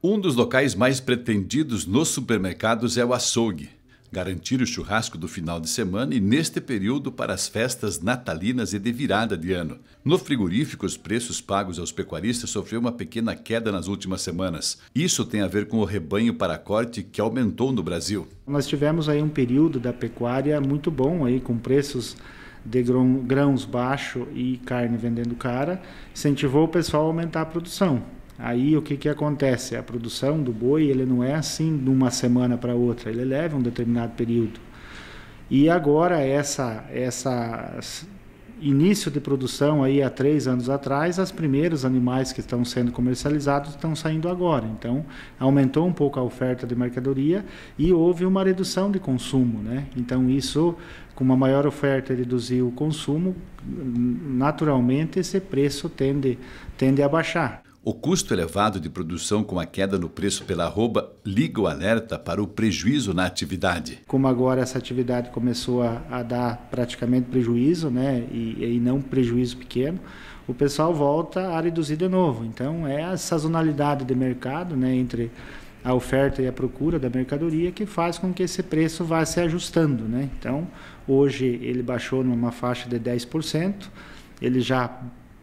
Um dos locais mais pretendidos nos supermercados é o açougue. Garantir o churrasco do final de semana e neste período para as festas natalinas e de virada de ano. No frigorífico, os preços pagos aos pecuaristas sofreu uma pequena queda nas últimas semanas. Isso tem a ver com o rebanho para corte que aumentou no Brasil. Nós tivemos aí um período da pecuária muito bom aí com preços de grãos baixo e carne vendendo cara, incentivou o pessoal a aumentar a produção. Aí o que, que acontece? A produção do boi ele não é assim de uma semana para outra, ele leva um determinado período. E agora essa essa início de produção aí há três anos atrás, os primeiros animais que estão sendo comercializados estão saindo agora. Então, aumentou um pouco a oferta de mercadoria e houve uma redução de consumo, né? Então, isso, com uma maior oferta, reduziu o consumo, naturalmente esse preço tende, tende a baixar. O custo elevado de produção com a queda no preço pela arroba liga o alerta para o prejuízo na atividade. Como agora essa atividade começou a, a dar praticamente prejuízo, né, e, e não prejuízo pequeno, o pessoal volta a reduzir de novo. Então é a sazonalidade de mercado, né, entre a oferta e a procura da mercadoria que faz com que esse preço vá se ajustando, né? Então hoje ele baixou numa faixa de 10%, ele já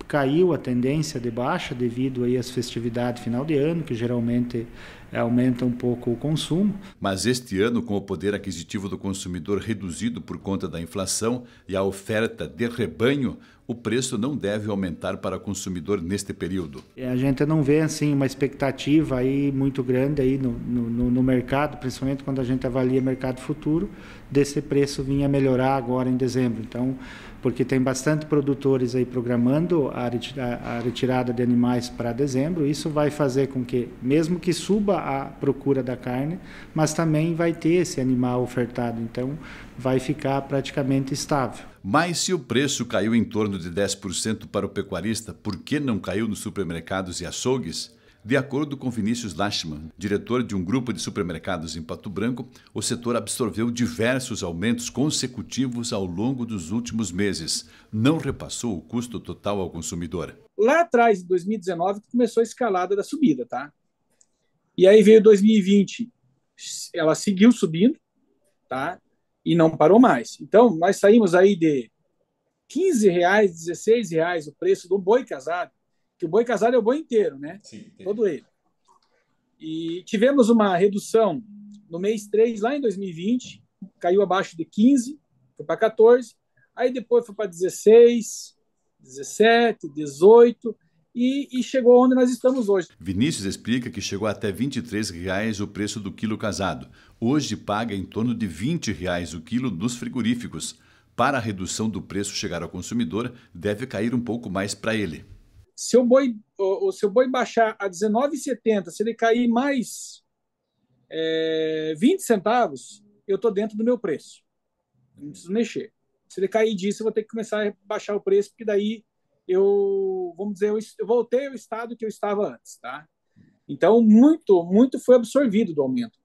caiu a tendência de baixa devido aí às festividades final de ano, que geralmente é, aumenta um pouco o consumo. Mas este ano, com o poder aquisitivo do consumidor reduzido por conta da inflação e a oferta de rebanho, o preço não deve aumentar para o consumidor neste período. A gente não vê assim uma expectativa aí muito grande aí no, no, no mercado, principalmente quando a gente avalia mercado futuro, desse preço vinha melhorar agora em dezembro. Então, porque tem bastante produtores aí programando a retirada de animais para dezembro, isso vai fazer com que, mesmo que suba a procura da carne, mas também vai ter esse animal ofertado, então vai ficar praticamente estável. Mas se o preço caiu em torno de 10% para o pecuarista, por que não caiu nos supermercados e açougues? De acordo com Vinícius Lachman, diretor de um grupo de supermercados em Pato Branco, o setor absorveu diversos aumentos consecutivos ao longo dos últimos meses. Não repassou o custo total ao consumidor. Lá atrás, em 2019, começou a escalada da subida, tá? E aí veio 2020, ela seguiu subindo, tá? E não parou mais. Então, nós saímos aí de 15 reais, 16 reais o preço do boi casado, que o boi casado é o boi inteiro, né? Sim, Todo ele. E tivemos uma redução no mês 3, lá em 2020, caiu abaixo de 15, foi para 14, aí depois foi para 16, 17, 18, e, e, chegou onde nós estamos hoje. Vinícius explica que chegou até R$ 23,00 o preço do quilo casado. Hoje paga em torno de R$ 20,00 o quilo dos frigoríficos. Para a redução do preço chegar ao consumidor, deve cair um pouco mais para ele. Se o boi, o, se o boi baixar a R$ 19,70, se ele cair mais é, 20 centavos, eu estou dentro do meu preço. Não preciso mexer. Se ele cair disso, eu vou ter que começar a baixar o preço, porque daí eu, vamos dizer, eu, voltei ao estado que eu estava antes, tá? Então, muito, muito foi absorvido do aumento.